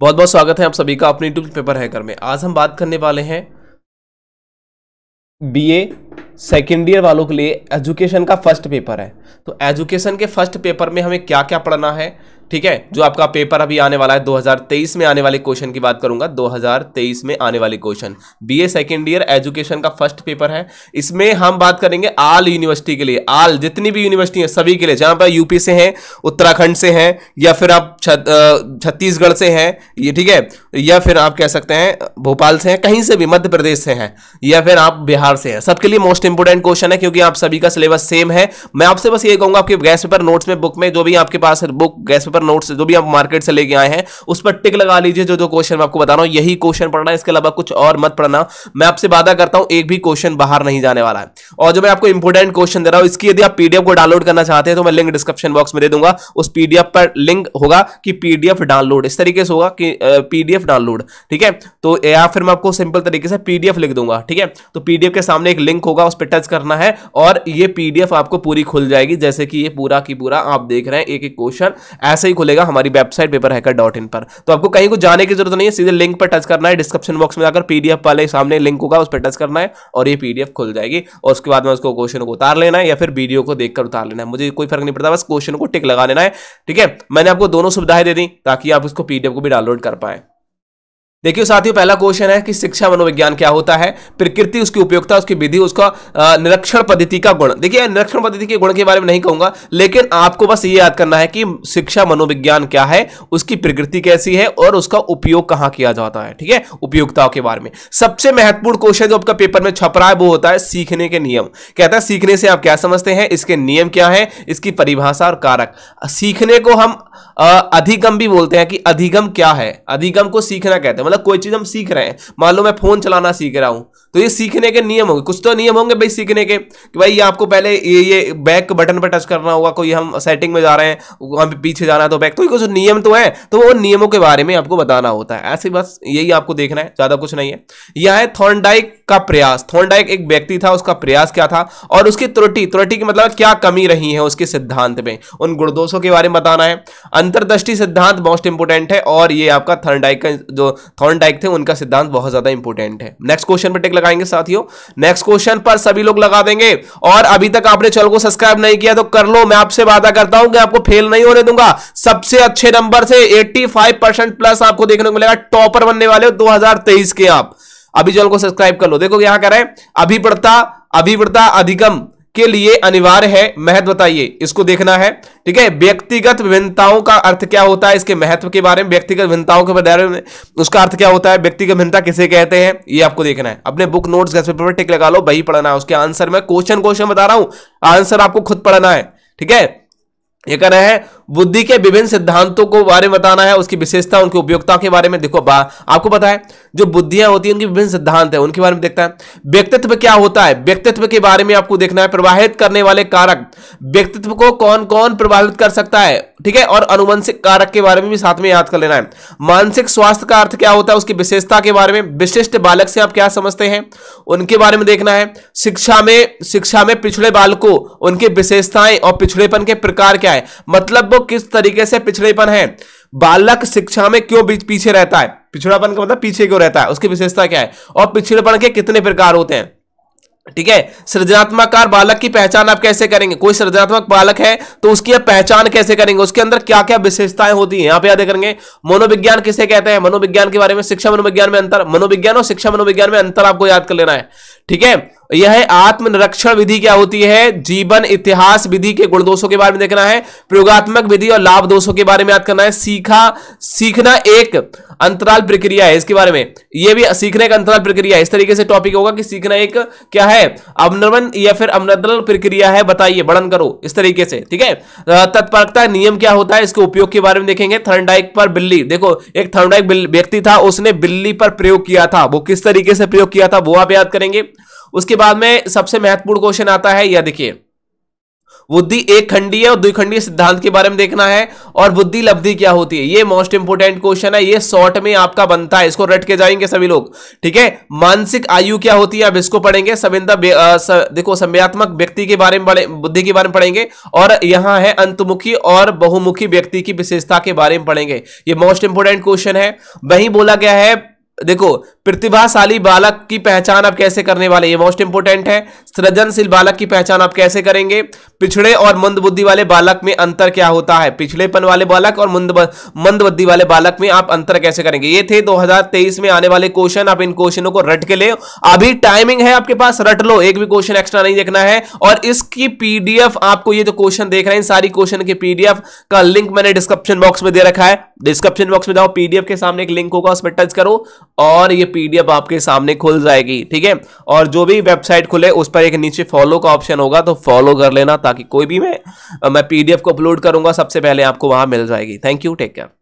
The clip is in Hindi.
बहुत बहुत स्वागत है आप सभी का अपने यूट्यूब पेपर हैकर में आज हम बात करने वाले हैं बीए सेकेंड ईयर वालों के लिए एजुकेशन का फर्स्ट पेपर है तो एजुकेशन के फर्स्ट पेपर में हमें क्या क्या पढ़ना है ठीक है जो आपका पेपर अभी आने वाला है 2023 में आने वाले क्वेश्चन की बात करूंगा 2023 में आने वाले question BA second year education का फर्स्ट पेपर है इसमें हम बात करेंगे आल यूनिवर्सिटी के लिए आल जितनी भी यूनिवर्सिटी है सभी के लिए जहां पर यूपी से हैं उत्तराखंड से हैं या फिर आप छत्तीसगढ़ से हैं ये ठीक है या फिर आप कह सकते हैं भोपाल से हैं कहीं से भी मध्य प्रदेश से हैं या फिर आप बिहार बिहार से है सबके लिए मोस्ट इंपोर्टेंट क्वेश्चन है क्योंकि आप सभी का सिलेबस सेम है मैं आपसे बस ये कहूंगा आपके गैस पेपर नोट्स में बुक में जो भी आपके पास बुक गैस पेपर नोट्स जो भी आप मार्केट से लेके आए हैं उस पर टिक लगा लीजिए जो जो क्वेश्चन मैं आपको बता रहा हूँ यही क्वेश्चन पढ़ना है इसके अलावा कुछ और मत पढ़ना मैं आपसे वादा करता हूँ एक भी क्वेश्चन बाहर नहीं जाने वाला है और जो मैं आपको इंपोर्टेंट क्वेश्चन दे रहा हूँ इसकी यदि आप पीडीएफ को डाउनलोड करना चाहते हैं तो मैं लिंक डिस्क्रिप्शन बॉक्स में दे दूंगा उस पीडीएफ पर लिंक होगा कि पीडीएफ डाउनलोड इस तरीके से होगा कि पीडीएफ डाउनलोड ठीक है तो या फिर मैं आपको सिंपल तरीके से पीडीएफ लिख दूंगा ठीक है तो पीडीएफ के सामने एक लिंक होगा उस पर टच करना है और ये पीडीएफ आपको पूरी खुल जाएगी जैसे कि ये पूरा की पूरा आप देख रहे हैं एक एक क्वेश्चन ऐसे ही खुलेगा हमारी website paper hacker dot in पर तो आपको कहीं को जाने की जरूरत नहीं है सीधे लिंक पर टच करना है डिस्क्रिप्शन बॉक्स में जाकर पीडीएफ वाले सामने लिंक होगा उस पर टच करना है और ये पीडीएफ खुल जाएगी और उसके बाद में उसको क्वेश्चन को उतार लेना है या फिर वीडियो को देखकर उतार लेना है मुझे कोई फर्क नहीं पड़ता बस क्वेश्चन को टिक लगा लेना है ठीक है मैंने आपको दोनों सुविधाएं दे दी ताकि आप उसको पीडीएफ को भी डाउनलोड कर पाए देखिए साथियों पहला क्वेश्चन है कि शिक्षा मनोविज्ञान क्या होता है प्रकृति उसकी उपयोगिता उसकी विधि उसका निरीक्षण पद्धति का गुण देखिए निरीक्षण पद्धति के गुण के बारे में नहीं कहूंगा लेकिन आपको बस ये याद करना है कि शिक्षा मनोविज्ञान क्या है उसकी प्रकृति कैसी है और उसका उपयोग कहाँ किया जाता है ठीक है उपयोगिताओं के बारे में सबसे महत्वपूर्ण क्वेश्चन जो आपका पेपर में छप रहा है वो होता है सीखने के नियम कहता है सीखने से आप क्या समझते हैं इसके नियम क्या है इसकी परिभाषा और कारक सीखने को हम अधिगम भी बोलते हैं कि अधिगम क्या है अधिगम को सीखना कहते हैं मतलब कोई चीज़ हम सीख रहे हैं मान लो मैं फ़ोन चलाना सीख रहा हूं तो ये सीखने के नियम होंगे कुछ तो नियम होंगे भाई सीखने के कि भाई ये आपको पहले ये ये बैक बटन पर टच करना होगा कोई हम सेटिंग में जा रहे हैं हम पीछे जाना है तो बैक तो कुछ नियम तो है तो वो नियमों के बारे में आपको बताना होता है ऐसे बस यही आपको देखना है ज़्यादा कुछ नहीं है यह है थोनडाइक का प्रयास थोनडाइक एक व्यक्ति था उसका प्रयास क्या था और उसकी त्रुटि त्रुटि की मतलब क्या कमी रही है उसके सिद्धांत में उन गुणदोषों के बारे में बताना है अंतरदृष्टि सिद्धांत मोस्ट इंपोर्टेंट है और ये आपका थर्नडाइक का जो थॉर्नडाइक थे उनका सिद्धांत बहुत ज्यादा इंपोर्टेंट है नेक्स्ट क्वेश्चन पर टिक लगाएंगे साथियों नेक्स्ट क्वेश्चन पर सभी लोग लगा देंगे और अभी तक आपने चैनल को सब्सक्राइब नहीं किया तो कर लो मैं आपसे वादा करता हूं कि आपको फेल नहीं होने दूंगा सबसे अच्छे नंबर से एट्टी प्लस आपको देखने को मिलेगा टॉपर बनने वाले दो हजार के आप अभी चैनल को सब्सक्राइब कर लो देखो यहां कह रहे हैं अभी अभिप्रता अधिगम के लिए अनिवार्य है महत्व बताइए इसको देखना है ठीक है व्यक्तिगत भिन्नताओं का अर्थ क्या होता है इसके महत्व के बारे में व्यक्तिगत भिन्नताओं के बारे में उसका अर्थ क्या होता है व्यक्तिगत भिन्नता किसे कहते हैं ये आपको देखना है अपने बुक नोट्स घर पेपर टिक लगा लो वही पढ़ना है उसके आंसर में क्वेश्चन क्वेश्चन बता रहा हूं आंसर आपको खुद पढ़ना है ठीक है ये कह रहे हैं बुद्धि के विभिन्न सिद्धांतों को बारे में बताना है उसकी विशेषता उनकी उपयोगता के बारे में देखो आपको पता है जो बुद्धियां होती हैं उनकी विभिन्न सिद्धांत है उनके बारे में देखता है व्यक्तित्व क्या होता है व्यक्तित्व के बारे में आपको देखना है प्रभावित करने वाले कारक व्यक्तित्व को कौन कौन प्रभावित कर सकता है ठीक है और अनुवंशिक कारक के बारे में भी साथ में याद कर लेना है मानसिक स्वास्थ्य का अर्थ क्या होता है उसकी विशेषता के बारे में विशिष्ट बालक से आप क्या समझते हैं उनके बारे में देखना है शिक्षा में शिक्षा में पिछड़े बालकों उनकी विशेषताएं और पिछड़ेपन के प्रकार क्या है मतलब देखो किस तरीके से पिछड़ेपन है बालक शिक्षा में क्यों पीछे रहता है पिछड़ापन का मतलब पीछे क्यों रहता है उसकी विशेषता क्या है और पिछड़ेपन के कितने प्रकार होते हैं ठीक है सृजनात्मक बालक की पहचान आप कैसे करेंगे कोई सृजनात्मक बालक है तो उसकी आप पहचान कैसे करेंगे उसके अंदर क्या क्या विशेषताएं होती हैं यहां पे याद करेंगे मनोविज्ञान किसे कहते हैं मनोविज्ञान के बारे में शिक्षा मनोविज्ञान में अंतर मनोविज्ञान और शिक्षा मनोविज्ञान में अंतर आपको याद कर लेना है ठीक है यह है आत्मनिरक्षण विधि क्या होती है जीवन इतिहास विधि के गुण दोषों के बारे में देखना है प्रयोगात्मक विधि और लाभ दोषों के बारे में याद करना है सीखा सीखना एक अंतराल प्रक्रिया है इसके बारे में यह भी सीखने का अंतराल प्रक्रिया है इस तरीके से टॉपिक होगा कि सीखना एक क्या है अवनमन या फिर अवनदल प्रक्रिया है बताइए वर्णन करो इस तरीके से ठीक है तत्परकता नियम क्या होता है इसके उपयोग के बारे में देखेंगे थर्नडाइक पर बिल्ली देखो एक थर्नडाइक व्यक्ति था उसने बिल्ली पर प्रयोग किया था वो किस तरीके से प्रयोग किया था वो आप याद करेंगे उसके बाद में सबसे महत्वपूर्ण क्वेश्चन आता है यह देखिए बुद्धि एक खंडीय और द्विखंडीय सिद्धांत के बारे में देखना है और बुद्धि लब्धि क्या होती है ये मोस्ट इंपोर्टेंट क्वेश्चन है ये शॉर्ट में आपका बनता है इसको रट के जाएंगे सभी लोग ठीक है मानसिक आयु क्या होती है अब इसको पढ़ेंगे संविंदा देखो संभ्यात्मक व्यक्ति के बारे में बुद्धि के बारे में पढ़ेंगे और यहाँ है अंतमुखी और बहुमुखी व्यक्ति की विशेषता के बारे में पढ़ेंगे ये मोस्ट इंपोर्टेंट क्वेश्चन है वही बोला गया है देखो प्रतिभाशाली बालक की पहचान आप कैसे करने वाले ये मोस्ट इंपोर्टेंट है सृजनशील बालक की पहचान आप कैसे करेंगे पिछड़े और मंद बुद्धि वाले बालक में अंतर क्या होता है पिछड़ेपन वाले बालक और मंद मंद बुद्धि वाले बालक में आप अंतर कैसे करेंगे ये थे 2023 में आने वाले क्वेश्चन आप इन क्वेश्चनों को रट के ले अभी टाइमिंग है आपके पास रट लो एक भी क्वेश्चन एक्स्ट्रा नहीं देखना है और इसकी पीडीएफ आपको ये जो क्वेश्चन देख रहे हैं सारी क्वेश्चन की पीडीएफ का लिंक मैंने डिस्क्रिप्शन बॉक्स में दे रखा है डिस्क्रिप्शन बॉक्स में जाओ पीडीएफ के सामने एक लिंक होगा उस पर टच करो और ये पीडीएफ आपके सामने खुल जाएगी ठीक है और जो भी वेबसाइट खुले उस पर एक नीचे फॉलो का ऑप्शन होगा तो फॉलो कर लेना ताकि कोई भी मैं मैं पीडीएफ को अपलोड करूंगा सबसे पहले आपको वहां मिल जाएगी थैंक यू टेक केयर